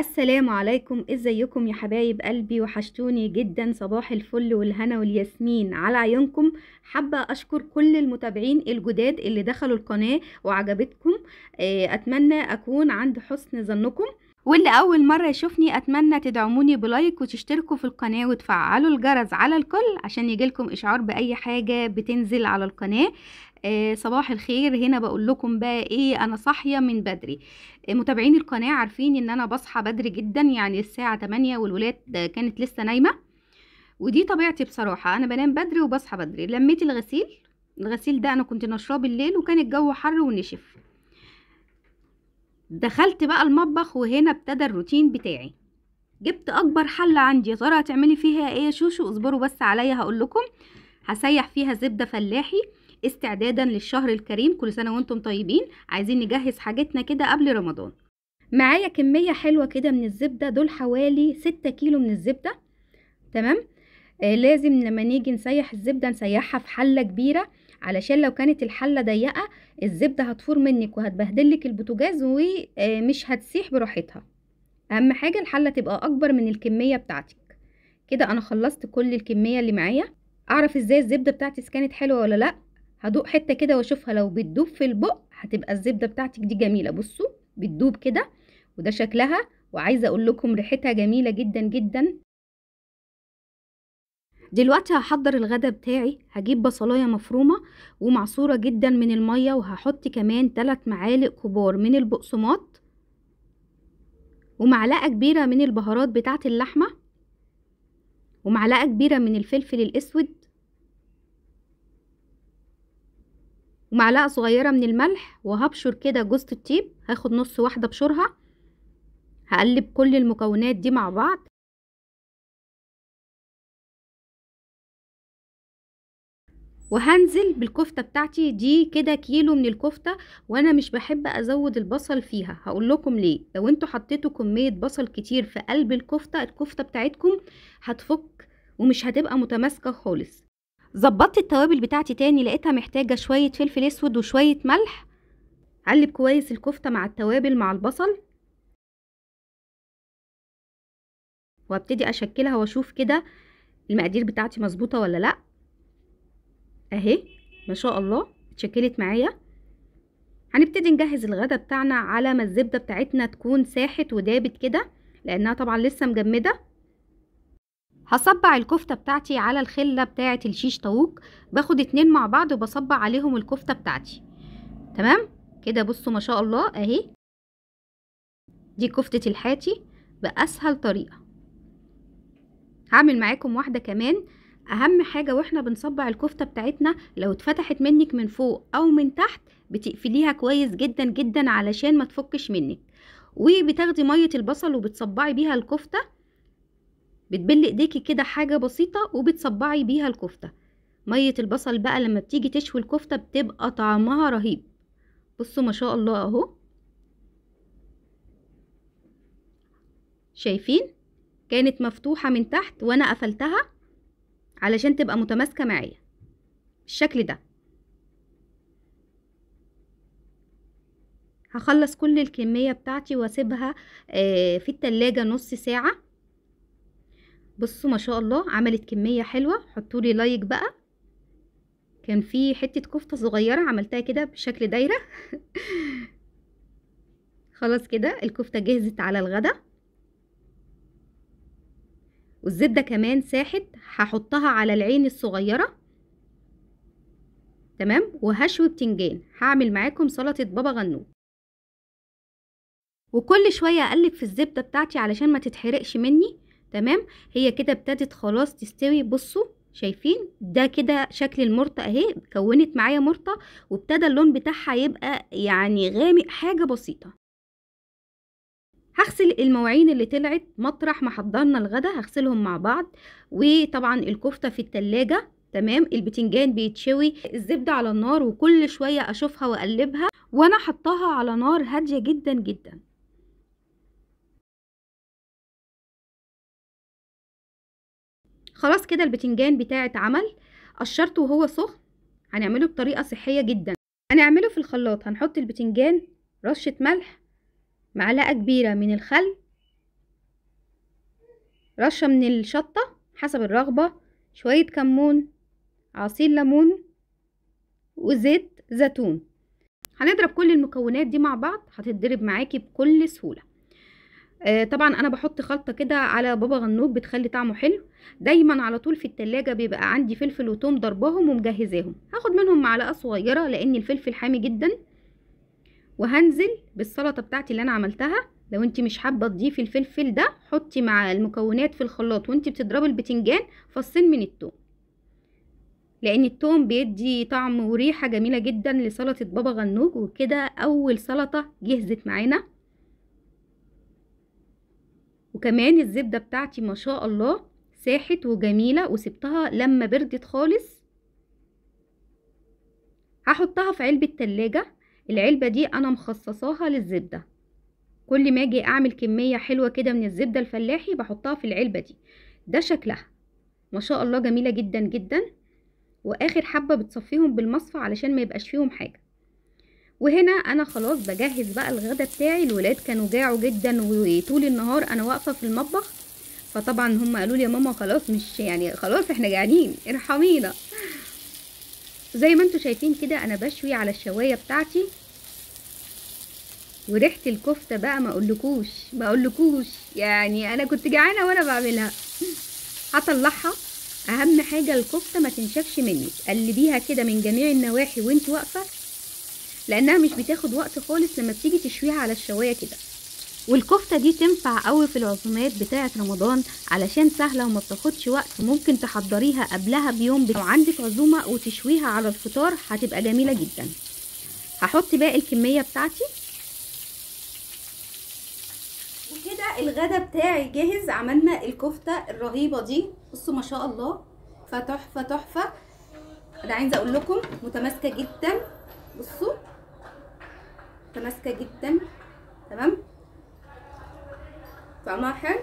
السلام عليكم ازيكم يا حبايب قلبي وحشتوني جدا صباح الفل والهنا والياسمين على عيونكم حابه اشكر كل المتابعين الجداد اللي دخلوا القناه وعجبتكم آه، اتمنى اكون عند حسن ظنكم واللي أول مرة يشوفني أتمنى تدعموني بلايك وتشتركوا في القناة وتفعلوا الجرس على الكل عشان يجيلكم إشعار بأي حاجة بتنزل على القناة آه، صباح الخير هنا بقول لكم بقى ايه انا صاحيه من بدري آه، متابعين القناه عارفين ان انا بصحى بدري جدا يعني الساعه 8 والولاد كانت لسه نايمه ودي طبيعتي بصراحه انا بنام بدري وبصحى بدري لميت الغسيل الغسيل ده انا كنت نشراه بالليل وكان الجو حر ونشف دخلت بقى المطبخ وهنا ابتدى الروتين بتاعي جبت اكبر حله عندي يا ترى هتعملي فيها ايه يا شوشو اصبروا بس عليا هقول لكم هسيح فيها زبده فلاحي استعدادا للشهر الكريم كل سنه وانتم طيبين عايزين نجهز حاجتنا كده قبل رمضان معايا كميه حلوه كده من الزبده دول حوالي 6 كيلو من الزبده تمام آه لازم لما نيجي نسيح الزبده نسيحها في حله كبيره علشان لو كانت الحله ضيقه الزبده هتفور منك وهتبهدلك البوتجاز ومش آه، هتسيح براحتها اهم حاجه الحله تبقى اكبر من الكميه بتاعتك كده انا خلصت كل الكميه اللي معايا اعرف ازاي الزبده بتاعتي كانت حلوه ولا لا هدوق حته كده واشوفها لو بتدوب في البق هتبقى الزبده بتاعتك دي جميله بصوا بتدوب كده وده شكلها وعايزه اقول لكم ريحتها جميله جدا جدا دلوقتي هحضر الغدا بتاعي هجيب بصلايه مفرومه ومعصوره جدا من الميه وهحط كمان 3 معالق كبار من البقسماط ومعلقه كبيره من البهارات بتاعه اللحمه ومعلقه كبيره من الفلفل الاسود ومعلقه صغيره من الملح وهبشر كده جوزة الطيب هاخد نص واحده بشرها هقلب كل المكونات دي مع بعض وهنزل بالكفتة بتاعتي دي كده كيلو من الكفتة وانا مش بحب ازود البصل فيها هقول لكم ليه لو انتوا حطيتوا كمية بصل كتير في قلب الكفتة الكفتة بتاعتكم هتفك ومش هتبقى متماسكة خالص ظبطت التوابل بتاعتي تاني لقيتها محتاجة شوية فلفل اسود وشوية ملح علب كويس الكفتة مع التوابل مع البصل وابتدي اشكلها واشوف كده المقادير بتاعتي مظبوطة ولا لأ اهي ما شاء الله اتشكلت معايا هنبتدي نجهز الغدا بتاعنا على ما الزبده بتاعتنا تكون ساحت ودابت كده لانها طبعا لسه مجمده هصبع الكفته بتاعتي على الخله بتاعه الشيش طاووق باخد اتنين مع بعض وبصبع عليهم الكفته بتاعتي تمام كده بصوا ما شاء الله اهي دي كفته الحاتي باسهل طريقه هعمل معاكم واحده كمان اهم حاجه واحنا بنصبع الكفته بتاعتنا لو اتفتحت منك من فوق او من تحت بتقفليها كويس جدا جدا علشان ما تفكش منك وبتاخدي ميه البصل وبتصبعي بيها الكفته بتبلي ايديكي كده حاجه بسيطه وبتصبعي بيها الكفته ميه البصل بقى لما بتيجي تشوي الكفته بتبقى طعمها رهيب بصوا ما شاء الله اهو شايفين كانت مفتوحه من تحت وانا قفلتها علشان تبقى متماسكة معايا بالشكل ده هخلص كل الكمية بتاعتي واسيبها آه، في التلاجة نص ساعة بصوا ما شاء الله عملت كمية حلوة حطولي لايك بقى كان في حتة كفتة صغيرة عملتها كده بشكل دايرة خلاص كده الكفتة جهزت على الغدا والزبدة كمان ساحت هحطها على العين الصغيرة تمام وهشوي بتنجان هعمل معاكم سلطة بابا غنوج وكل شوية اقلب في الزبدة بتاعتي علشان ما تتحرقش مني تمام هي كده ابتدت خلاص تستوي بصوا شايفين ده كده شكل المرطة اهي كونت معايا مرطة وابتدى اللون بتاعها يبقى يعني غامق حاجة بسيطة هغسل المواعين اللي طلعت مطرح ما حضرنا الغدا هغسلهم مع بعض وطبعا الكفته في التلاجة تمام البتنجان بيتشوي الزبده على النار وكل شويه اشوفها واقلبها وانا حطاها على نار هاديه جدا جدا خلاص كده البتنجان بتاعي اتعمل قشرته وهو سخن هنعمله بطريقه صحيه جدا هنعمله في الخلاط هنحط البتنجان رشه ملح معلقة كبيرة من الخل رشة من الشطة حسب الرغبة شوية كمون عصير ليمون وزيت زيتون هنضرب كل المكونات دي مع بعض هتتضرب معاكي بكل سهولة آه طبعا انا بحط خلطة كده على بابا غنوج بتخلي طعمه حلو دايما على طول في التلاجة بيبقى عندي فلفل وتوم ضربهم ومجهزاهم هاخد منهم معلقة صغيرة لان الفلفل حامي جدا وهنزل بالسلطه بتاعتي اللي انا عملتها لو انت مش حابه تضيفي الفلفل ده حطي مع المكونات في الخلاط وانت بتضربي البتنجان فصين من التوم لان التوم بيدي طعم وريحه جميله جدا لسلطه بابا غنوج وكده اول سلطه جهزت معانا وكمان الزبده بتاعتي ما شاء الله ساحت وجميله وسبتها لما بردت خالص هحطها في علبه تلاجة العلبة دي أنا مخصصاها للزبدة كل ما أجي أعمل كمية حلوة كده من الزبدة الفلاحي بحطها في العلبة دي ده شكلها ما شاء الله جميلة جدا جدا وآخر حبة بتصفيهم بالمصفى علشان ما يبقاش فيهم حاجة وهنا انا خلاص بجهز بقى الغدا بتاعي الولاد كانوا جاعوا جدا وطول النهار انا واقفه في المطبخ فطبعا هم قالوا لي يا ماما خلاص مش يعني خلاص احنا جعانين ارحمينا زي ما انتم شايفين كده انا بشوي على الشوايه بتاعتي وريحه الكفته بقى ما اقولكوش ما اقولكوش يعني انا كنت جعانه وانا بعملها هطلعها اهم حاجه الكفته ما تنشفش مني قلبيها كده من جميع النواحي وانت واقفه لانها مش بتاخد وقت خالص لما بتيجي تشويها على الشوايه كده والكفته دي تنفع قوي في العزومات بتاعه رمضان علشان سهله وما بتاخدش وقت ممكن تحضريها قبلها بيوم لو عندك عزومه وتشويها على الفطار هتبقى جميله جدا هحط باقي الكميه بتاعتي الغدا بتاعي جاهز عملنا الكفته الرهيبه دي بصوا ما شاء الله فتحفه تحفه انا عايزه اقول لكم متماسكه جدا بصوا متماسكه جدا تمام طعمها حلو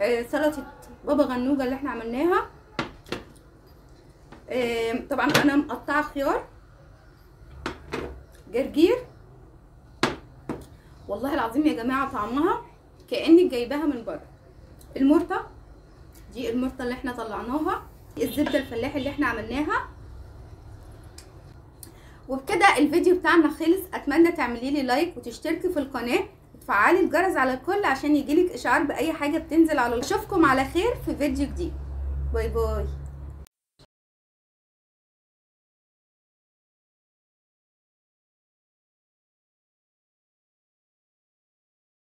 آه، سلطه بابا غنوجه اللي احنا عملناها آه، طبعا انا مقطعه خيار جرجير والله العظيم يا جماعه طعمها كانك جايباها من بره المرطه دي المرطه اللي احنا طلعناها الزبده الفلاحي اللي احنا عملناها وبكده الفيديو بتاعنا خلص اتمنى تعملي لي لايك وتشتركي في القناه وتفعلي الجرس على الكل عشان يجيلك اشعار باي حاجه بتنزل على اشوفكم على خير في فيديو جديد باي باي